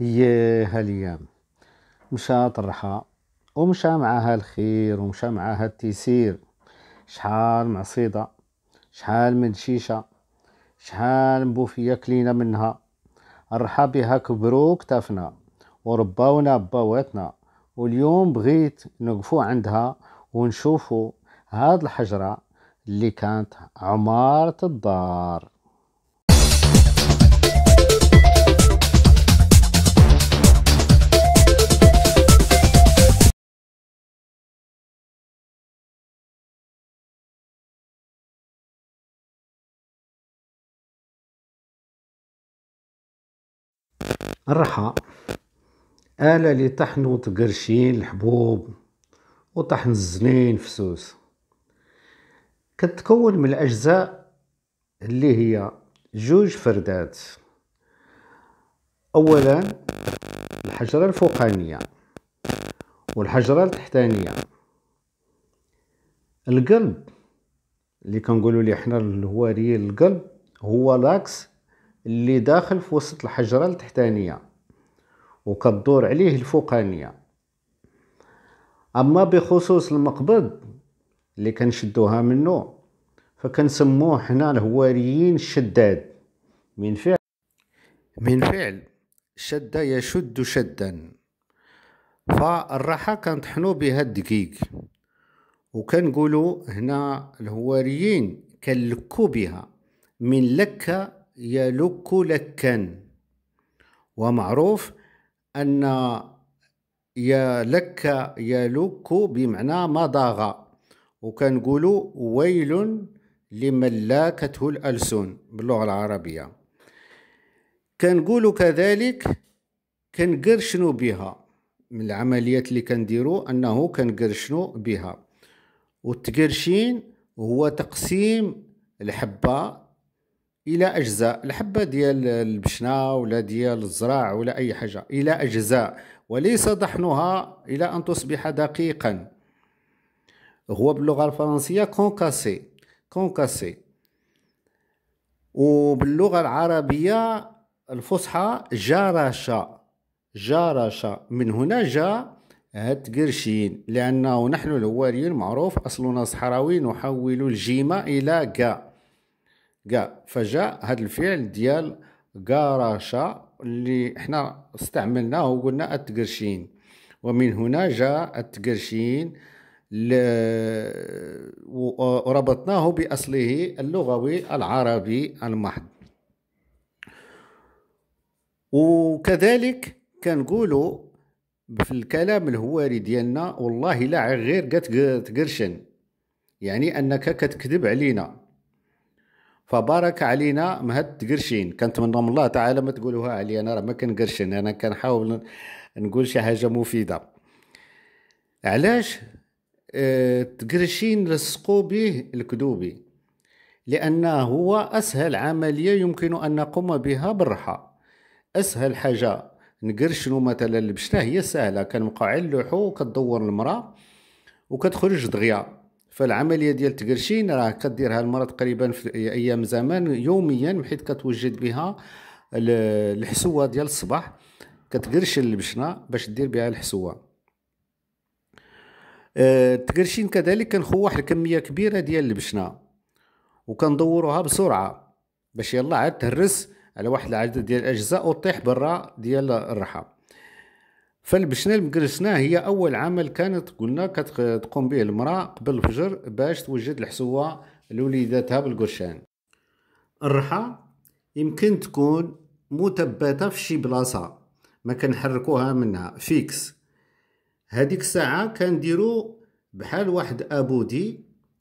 هاليام مشى طرحة ومشى معاها الخير ومشى معاها التيسير شحال معصيدة شحال من شيشة شحال بوفية كلينا منها الرحى بها كبرو كتافنا ورباونا بباواتنا واليوم بغيت نقفو عندها ونشوفو هاد الحجرة اللي كانت عمارة الدار الرحى آلة لطحن تقرشين الحبوب وطحن الزنين فسوس كتكون من الأجزاء اللي هي جوج فردات أولا الحجرة الفوقانية والحجرة التحتانية القلب اللي كنقولوا لي حنا الهواري القلب هو لاكس اللي داخل في وسط الحجرة التحتانية وكدور عليه الفوقانية أما بخصوص المقبض اللي كنشدوها منه فكنسموه حنا الهواريين الشداد من فعل من فعل شد يشد شدا فالراحة كنطحنو بها الدقيق وكنقولوا هنا الهواريين كنلكو بها من لكة يلك لكا ومعروف أن يلك يلك بمعنى مضغ وكنقولوا ويل لمن لاكته الألسن باللغة العربية كنقولوا كذلك كنقرشنو بها من العمليات اللي كنديرو أنه كنقرشنو بها والتقرشين هو تقسيم الحبة الى اجزاء الحبه ديال البشنه ولا ديال الزراع ولا اي حاجه الى اجزاء وليس طحنها الى ان تصبح دقيقا هو باللغه الفرنسيه كونكاسي كونكاسي وباللغه العربيه الفصحى جارشا جارشا من هنا جاء هاد قرشين لأنه نحن الهواريين معروف أصلنا صحراوي نحول الجيم إلى قا كاع فجاء هذا الفعل ديال قارشة اللي احنا استعملناه وقلنا التقرشين ومن هنا جاء التقرشين وربطناه بأصله اللغوي العربي المحض وكذلك كنقولوا في الكلام الهواري ديالنا والله لا غير كتقرشن يعني انك كتكذب علينا فبارك علينا مهد قرشين كانت من الله تعالى ما تقولوها علي انا راه ما قرشين انا كنحاول نقول شي حاجه مفيده علاش آه، تقرشين لصقوا به الكدوبي لان هو أسهل عملية يمكن أن نقوم بها بالراحة أسهل حاجة نقرشنو مثلا البشتة هي سهلة كنوقع اللحو كتدور المرأة وكتخرج دغيا فالعمليه ديال التقرشين راه كديرها المراه تقريبا في ايام زمان يوميا حيت كتوجد بها الحسوه ديال الصباح كتقرش البشنه باش دير بها الحسوه أه، التقرشين كذلك كنخوح الكميه كبيره ديال البشنه وكندوروها بسرعه باش يلا عاد تهرس على واحد العدد ديال الاجزاء وطيح برا ديال الرحم فالبشنال المقرسنا هي اول عمل كانت قلنا كتقوم به المراه قبل الفجر باش توجد الحسوه لوليداتها بالقرشان الرحى يمكن تكون مثبته في شي بلاصه ما كنحركوها منها فيكس هذيك الساعه كنديرو بحال واحد ابودي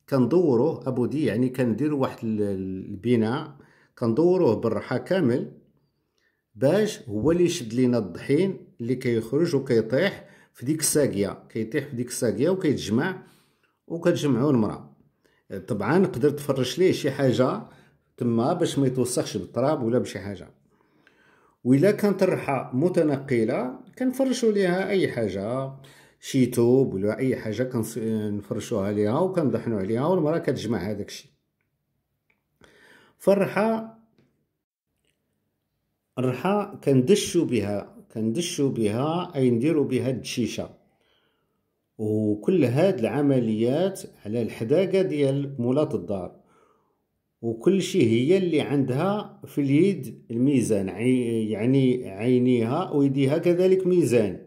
كندوروه ابودي يعني كندير واحد البناء كندوروه بالرحى كامل باش هو اللي يشد لينا الطحين اللي كيخرج وكيطيح في ديك الساقيه كيطيح في ديك الساقيه وكيتجمع وكتجمعو المراه طبعا تقدر تفرش ليه شي حاجه تما باش ما يتوسخش بالتراب ولا بشي حاجه وإلا كانت الرحى متنقله كنفرشوا ليها اي حاجه شي توب ولا اي حاجه كنفرشوها ليها وكنطحنوا عليها والمراه كتجمع هذاك الشيء فالرحى الرحى كندشو بها كندشو بها أي نديرو بها الدشيشة وكل هاد العمليات على الحداقة ديال مولات الدار وكل شيء هي اللي عندها في اليد الميزان يعني عينيها ويديها كذلك ميزان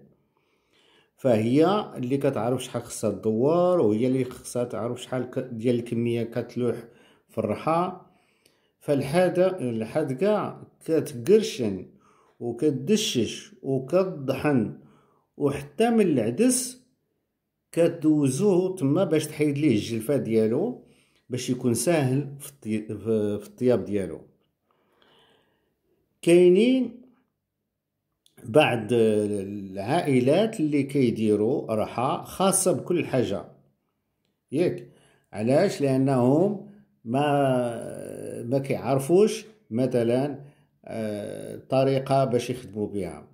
فهي اللي كتعرف شحال خصها الدوار وهي اللي خصها تعرف شحال ديال الكميه كتلوح في الرحى كاع كتقرشن وكتدشش وكتضحن وحتى من العدس كدوزوه تما باش تحيد ليه الجلفة ديالو باش يكون ساهل في الطياب ديالو كاينين بعض العائلات اللي كيديروا رحى خاصة بكل حاجة ياك علاش لأنهم ما ما كيعرفوش مثلا آه، طريقه باش يخدموا بها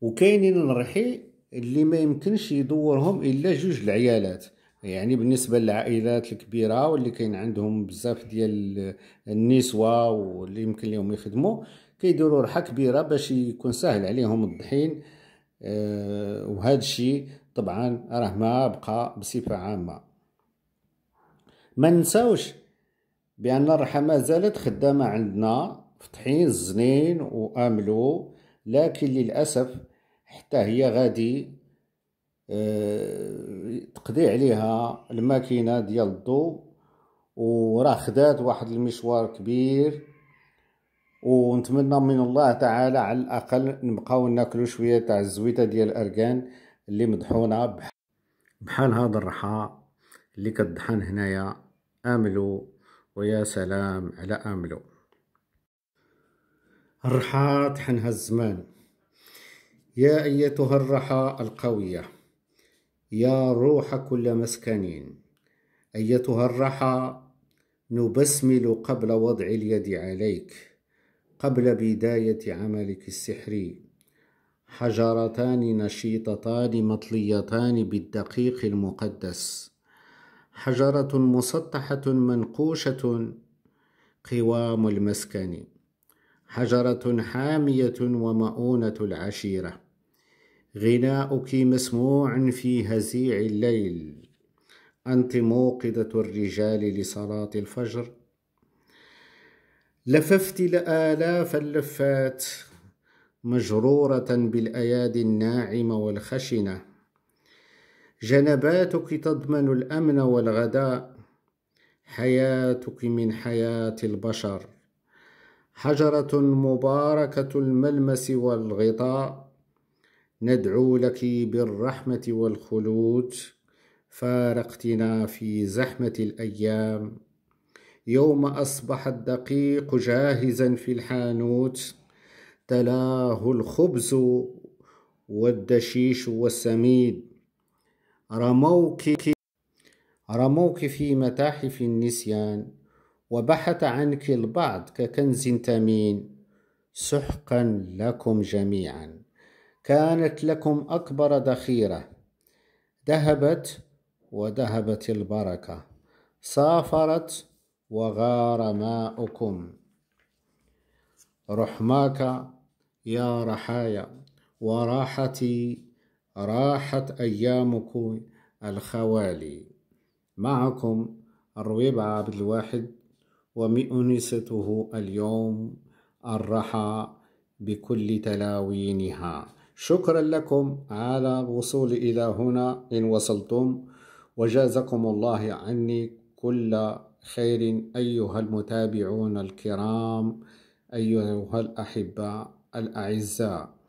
وكاينين الرحي اللي ما يمكنش يدورهم الا جوج العيالات يعني بالنسبه للعائلات الكبيره واللي كاين عندهم بزاف ديال النسوه واللي يمكن لهم يخدموا كيديروا رحه كبيره باش يكون سهل عليهم الطحين أه وهذا الشيء طبعا راه ما بقى بصفه عامه ما نساوش بأن الرحى مازالت زالت خدامة عندنا فتحين الزنين واملو لكن للأسف حتى هي غادي آه، تقضي عليها الماكينة ديال الضو وراه خدات واحد المشوار كبير ونتمنى من الله تعالى على الأقل نبقاو ناكلو شوية تاع الزويته ديال الأركان اللي مدحونة بحال هاد الرحى اللي كتدحن هنايا آملوا ويا سلام على أملو الرحاة حنها الزمان يا أيتها الرحى القوية يا روح كل مسكنين أيتها الرحى نبسمل قبل وضع اليد عليك قبل بداية عملك السحري حجرتان نشيطتان مطليتان بالدقيق المقدس حجرة مسطحة منقوشة قوام المسكن حجرة حامية ومؤونة العشيرة غناؤك مسموع في هزيع الليل أنت موقدة الرجال لصلاة الفجر لففت لآلاف اللفات مجرورة بالأيادي الناعمة والخشنة جنباتك تضمن الأمن والغداء حياتك من حياة البشر حجرة مباركة الملمس والغطاء ندعو لك بالرحمة والخلود فارقتنا في زحمة الأيام يوم أصبح الدقيق جاهزا في الحانوت تلاه الخبز والدشيش والسميد رموك رموك في متاحف النسيان وبحث عنك البعض ككنز ثمين سحقا لكم جميعا كانت لكم أكبر ذخيرة ذهبت وذهبت البركة سافرت وغار ماؤكم رحماك يا رحايا وراحتي راحت أيامك الخوالي معكم الرويب عبد الواحد ومؤنسته اليوم الرحى بكل تلاوينها شكرا لكم على وصول إلى هنا إن وصلتم وجازكم الله عني كل خير أيها المتابعون الكرام أيها الأحبة الأعزاء